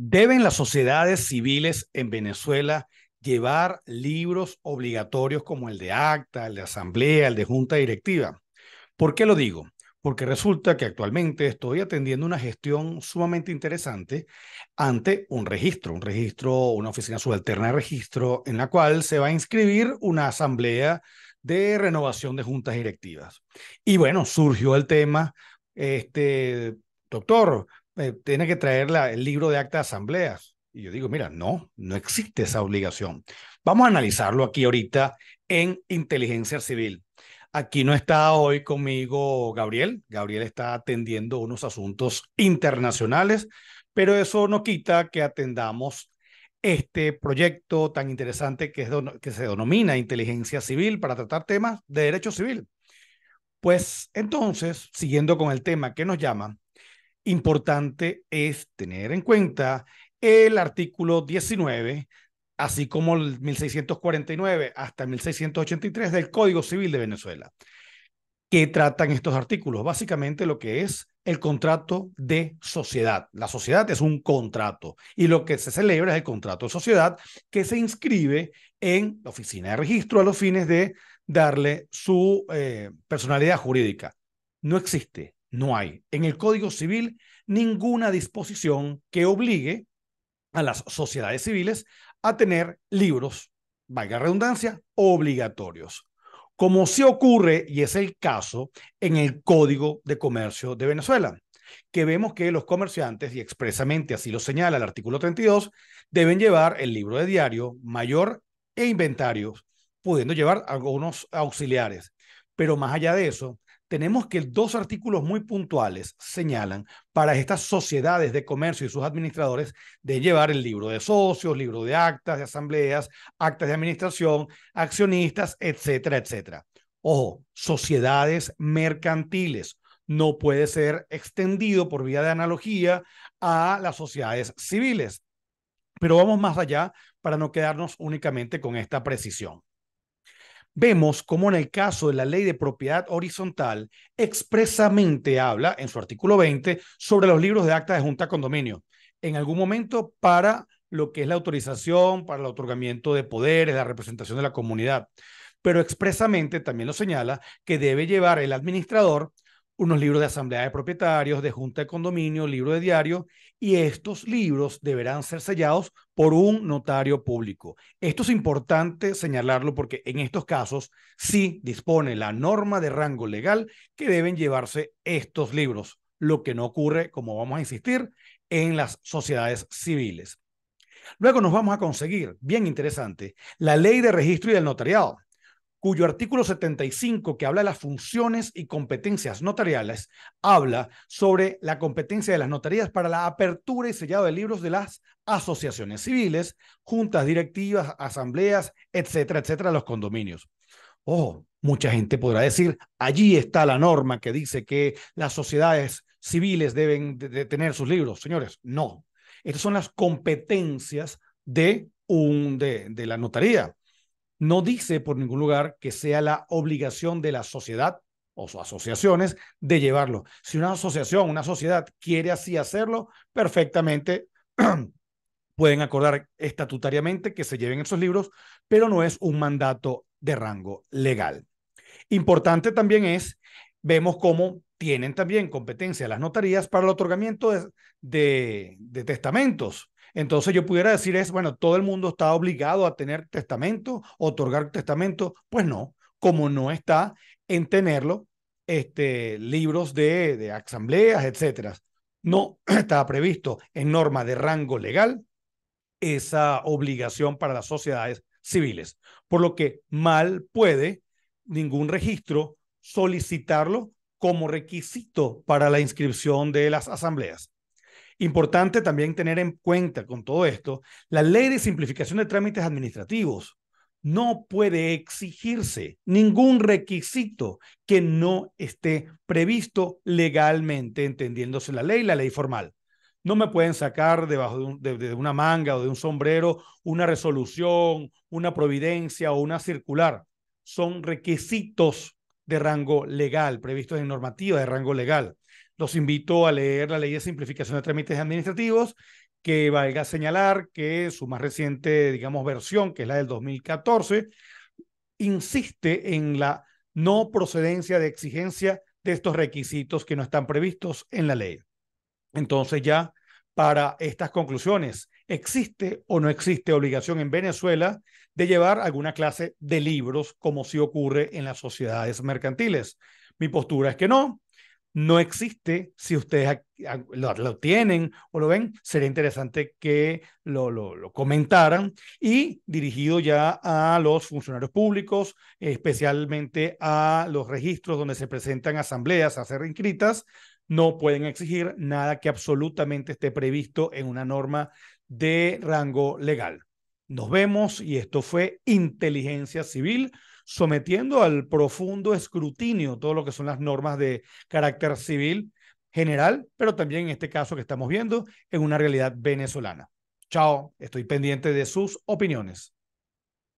¿Deben las sociedades civiles en Venezuela llevar libros obligatorios como el de acta, el de asamblea, el de junta directiva? ¿Por qué lo digo? Porque resulta que actualmente estoy atendiendo una gestión sumamente interesante ante un registro, un registro, una oficina subalterna de registro en la cual se va a inscribir una asamblea de renovación de juntas directivas. Y bueno, surgió el tema, este, doctor, eh, tiene que traer el libro de acta de asambleas. Y yo digo, mira, no, no existe esa obligación. Vamos a analizarlo aquí ahorita en inteligencia civil. Aquí no está hoy conmigo Gabriel. Gabriel está atendiendo unos asuntos internacionales, pero eso no quita que atendamos este proyecto tan interesante que, que se denomina inteligencia civil para tratar temas de derecho civil. Pues entonces, siguiendo con el tema que nos llama, importante es tener en cuenta el artículo 19, así como el 1649 hasta 1683 del Código Civil de Venezuela. ¿Qué tratan estos artículos? Básicamente lo que es el contrato de sociedad. La sociedad es un contrato y lo que se celebra es el contrato de sociedad que se inscribe en la oficina de registro a los fines de darle su eh, personalidad jurídica. No existe no hay en el Código Civil ninguna disposición que obligue a las sociedades civiles a tener libros, valga redundancia, obligatorios, como se ocurre, y es el caso, en el Código de Comercio de Venezuela, que vemos que los comerciantes, y expresamente así lo señala el artículo 32, deben llevar el libro de diario mayor e inventarios, pudiendo llevar algunos auxiliares. Pero más allá de eso, tenemos que dos artículos muy puntuales señalan para estas sociedades de comercio y sus administradores de llevar el libro de socios, libro de actas, de asambleas, actas de administración, accionistas, etcétera, etcétera. Ojo, sociedades mercantiles no puede ser extendido por vía de analogía a las sociedades civiles. Pero vamos más allá para no quedarnos únicamente con esta precisión vemos como en el caso de la ley de propiedad horizontal expresamente habla en su artículo 20 sobre los libros de acta de junta condominio. En algún momento para lo que es la autorización, para el otorgamiento de poderes, la representación de la comunidad. Pero expresamente también lo señala que debe llevar el administrador unos libros de asamblea de propietarios, de junta de condominio, libro de diario, y estos libros deberán ser sellados por un notario público. Esto es importante señalarlo porque en estos casos sí dispone la norma de rango legal que deben llevarse estos libros, lo que no ocurre, como vamos a insistir, en las sociedades civiles. Luego nos vamos a conseguir, bien interesante, la ley de registro y del notariado cuyo artículo 75, que habla de las funciones y competencias notariales, habla sobre la competencia de las notarías para la apertura y sellado de libros de las asociaciones civiles, juntas directivas, asambleas, etcétera, etcétera, los condominios. Ojo, mucha gente podrá decir, allí está la norma que dice que las sociedades civiles deben de tener sus libros. Señores, no. Estas son las competencias de, un, de, de la notaría. No dice por ningún lugar que sea la obligación de la sociedad o sus asociaciones de llevarlo. Si una asociación, una sociedad quiere así hacerlo, perfectamente pueden acordar estatutariamente que se lleven esos libros, pero no es un mandato de rango legal. Importante también es, vemos cómo tienen también competencia las notarías para el otorgamiento de, de testamentos entonces yo pudiera decir es, bueno, todo el mundo está obligado a tener testamento, otorgar testamento. Pues no, como no está en tenerlo, este, libros de, de asambleas, etcétera. No está previsto en norma de rango legal esa obligación para las sociedades civiles, por lo que mal puede ningún registro solicitarlo como requisito para la inscripción de las asambleas. Importante también tener en cuenta con todo esto, la ley de simplificación de trámites administrativos no puede exigirse ningún requisito que no esté previsto legalmente, entendiéndose la ley, la ley formal. No me pueden sacar debajo de, de una manga o de un sombrero una resolución, una providencia o una circular. Son requisitos de rango legal, previstos en normativa de rango legal. Los invito a leer la ley de simplificación de trámites administrativos, que valga señalar que su más reciente, digamos, versión, que es la del 2014, insiste en la no procedencia de exigencia de estos requisitos que no están previstos en la ley. Entonces ya para estas conclusiones, ¿existe o no existe obligación en Venezuela de llevar alguna clase de libros como si ocurre en las sociedades mercantiles? Mi postura es que no no existe. Si ustedes lo, tienen o lo ven, sería interesante que lo, lo, comentaran. Y dirigido ya a los funcionarios públicos, especialmente a los registros donde se presentan asambleas a ser inscritas, no pueden exigir nada que absolutamente esté previsto en una norma de rango legal. Nos vemos y esto fue Inteligencia Civil sometiendo al profundo escrutinio todo lo que son las normas de carácter civil general, pero también en este caso que estamos viendo en una realidad venezolana. Chao, estoy pendiente de sus opiniones.